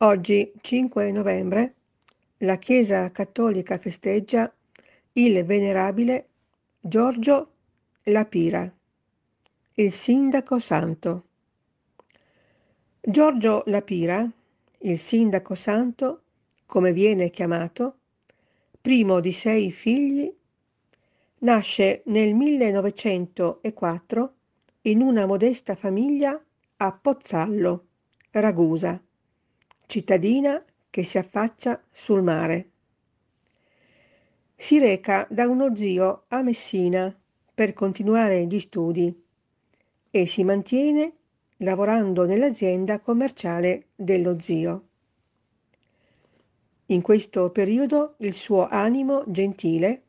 Oggi, 5 novembre, la Chiesa Cattolica festeggia il venerabile Giorgio Lapira, il sindaco santo. Giorgio Lapira, il sindaco santo, come viene chiamato, primo di sei figli, nasce nel 1904 in una modesta famiglia a Pozzallo, Ragusa cittadina che si affaccia sul mare. Si reca da uno zio a Messina per continuare gli studi e si mantiene lavorando nell'azienda commerciale dello zio. In questo periodo il suo animo gentile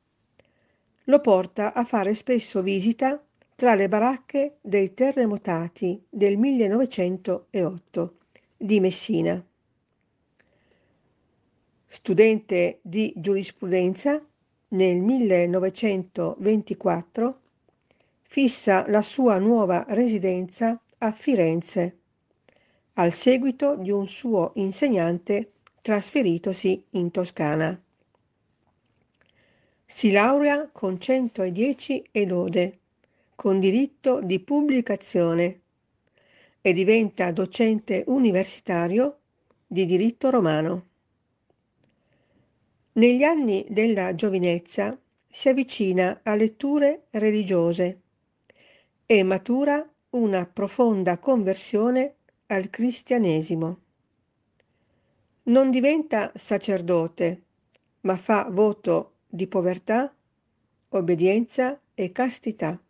lo porta a fare spesso visita tra le baracche dei terremotati del 1908 di Messina studente di giurisprudenza, nel 1924 fissa la sua nuova residenza a Firenze, al seguito di un suo insegnante trasferitosi in Toscana. Si laurea con 110 e lode, con diritto di pubblicazione, e diventa docente universitario di diritto romano. Negli anni della giovinezza si avvicina a letture religiose e matura una profonda conversione al cristianesimo. Non diventa sacerdote, ma fa voto di povertà, obbedienza e castità,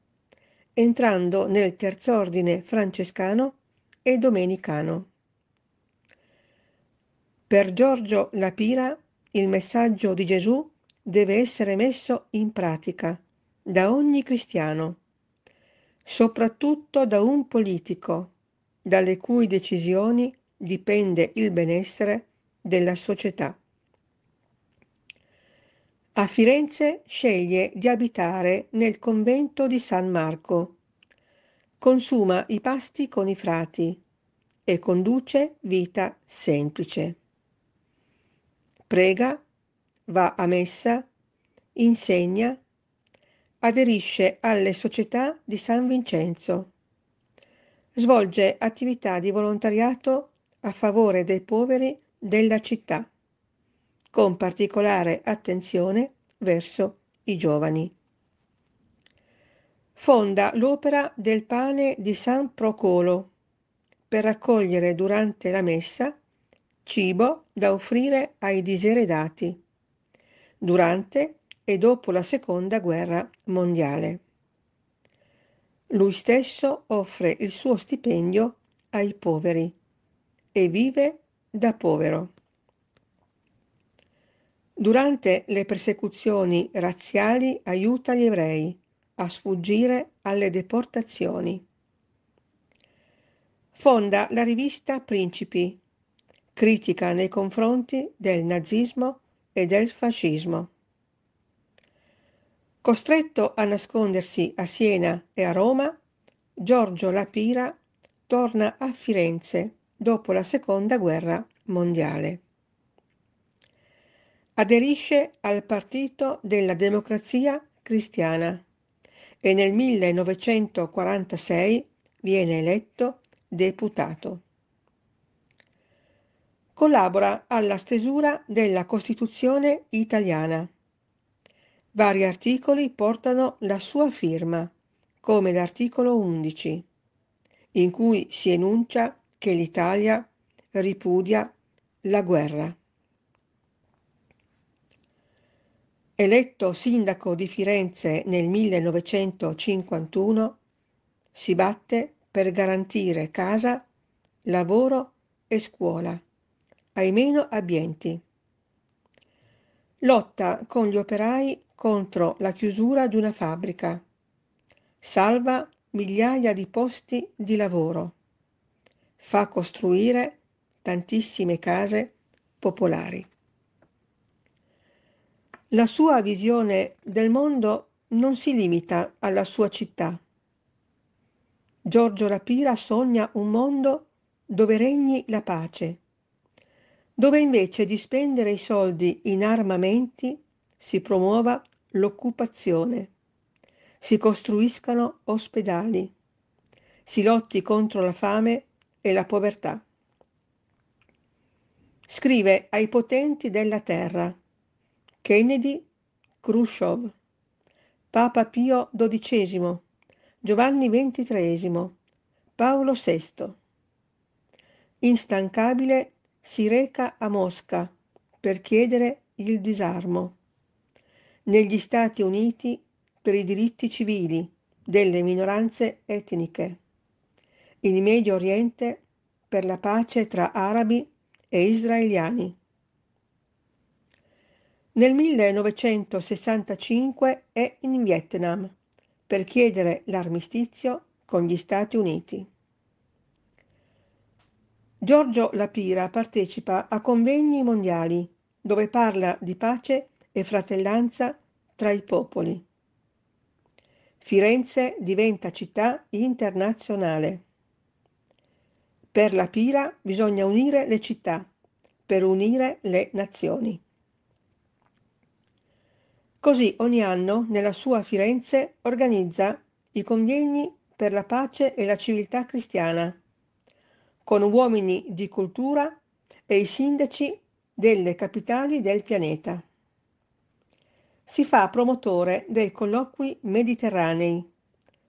entrando nel terz'ordine francescano e domenicano. Per Giorgio Lapira il messaggio di Gesù deve essere messo in pratica da ogni cristiano, soprattutto da un politico, dalle cui decisioni dipende il benessere della società. A Firenze sceglie di abitare nel convento di San Marco, consuma i pasti con i frati e conduce vita semplice prega, va a messa, insegna, aderisce alle società di San Vincenzo. Svolge attività di volontariato a favore dei poveri della città, con particolare attenzione verso i giovani. Fonda l'opera del pane di San Procolo per raccogliere durante la messa cibo da offrire ai diseredati durante e dopo la seconda guerra mondiale. Lui stesso offre il suo stipendio ai poveri e vive da povero. Durante le persecuzioni razziali aiuta gli ebrei a sfuggire alle deportazioni. Fonda la rivista Principi critica nei confronti del nazismo e del fascismo. Costretto a nascondersi a Siena e a Roma, Giorgio Lapira torna a Firenze dopo la Seconda Guerra Mondiale. Aderisce al Partito della Democrazia Cristiana e nel 1946 viene eletto deputato collabora alla stesura della Costituzione italiana. Vari articoli portano la sua firma, come l'articolo 11, in cui si enuncia che l'Italia ripudia la guerra. Eletto sindaco di Firenze nel 1951, si batte per garantire casa, lavoro e scuola ai meno abbienti. Lotta con gli operai contro la chiusura di una fabbrica. Salva migliaia di posti di lavoro. Fa costruire tantissime case popolari. La sua visione del mondo non si limita alla sua città. Giorgio Rapira sogna un mondo dove regni la pace, dove invece di spendere i soldi in armamenti si promuova l'occupazione, si costruiscano ospedali, si lotti contro la fame e la povertà. Scrive ai potenti della terra Kennedy, Khrushchev, Papa Pio XII, Giovanni XXIII, Paolo VI. Instancabile si reca a Mosca per chiedere il disarmo. Negli Stati Uniti per i diritti civili delle minoranze etniche. In Medio Oriente per la pace tra arabi e israeliani. Nel 1965 è in Vietnam per chiedere l'armistizio con gli Stati Uniti. Giorgio La Pira partecipa a convegni mondiali dove parla di pace e fratellanza tra i popoli. Firenze diventa città internazionale. Per La Pira bisogna unire le città, per unire le nazioni. Così ogni anno nella sua Firenze organizza i convegni per la pace e la civiltà cristiana con uomini di cultura e i sindaci delle capitali del pianeta. Si fa promotore dei colloqui mediterranei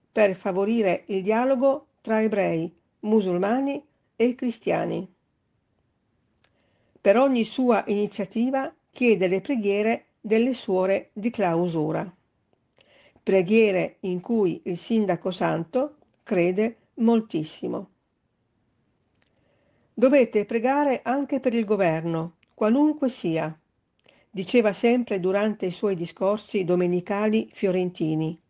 per favorire il dialogo tra ebrei, musulmani e cristiani. Per ogni sua iniziativa chiede le preghiere delle suore di clausura, preghiere in cui il sindaco santo crede moltissimo. Dovete pregare anche per il governo, qualunque sia, diceva sempre durante i suoi discorsi domenicali fiorentini,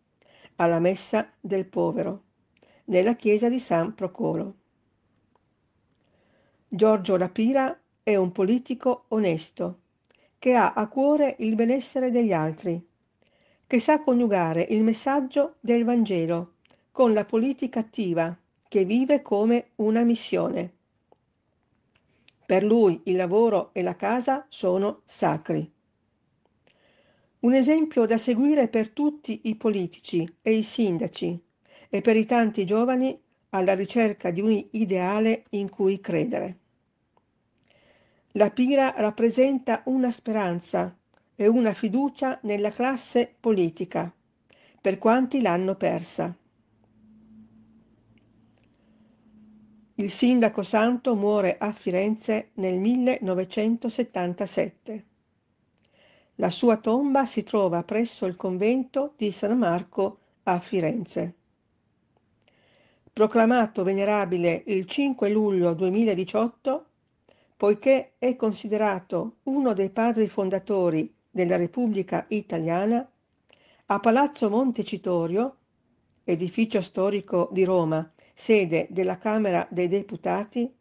alla messa del povero, nella chiesa di San Procolo. Giorgio Rapira è un politico onesto, che ha a cuore il benessere degli altri, che sa coniugare il messaggio del Vangelo con la politica attiva, che vive come una missione. Per lui il lavoro e la casa sono sacri. Un esempio da seguire per tutti i politici e i sindaci e per i tanti giovani alla ricerca di un ideale in cui credere. La pira rappresenta una speranza e una fiducia nella classe politica, per quanti l'hanno persa. Il sindaco Santo muore a Firenze nel 1977. La sua tomba si trova presso il convento di San Marco a Firenze. Proclamato venerabile il 5 luglio 2018, poiché è considerato uno dei padri fondatori della Repubblica Italiana, a Palazzo Montecitorio, edificio storico di Roma, sede della Camera dei Deputati,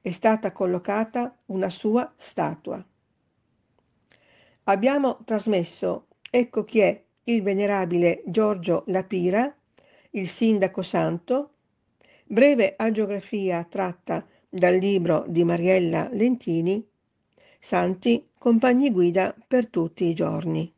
è stata collocata una sua statua. Abbiamo trasmesso, ecco chi è il venerabile Giorgio Lapira, il sindaco santo, breve agiografia tratta dal libro di Mariella Lentini, Santi, compagni guida per tutti i giorni.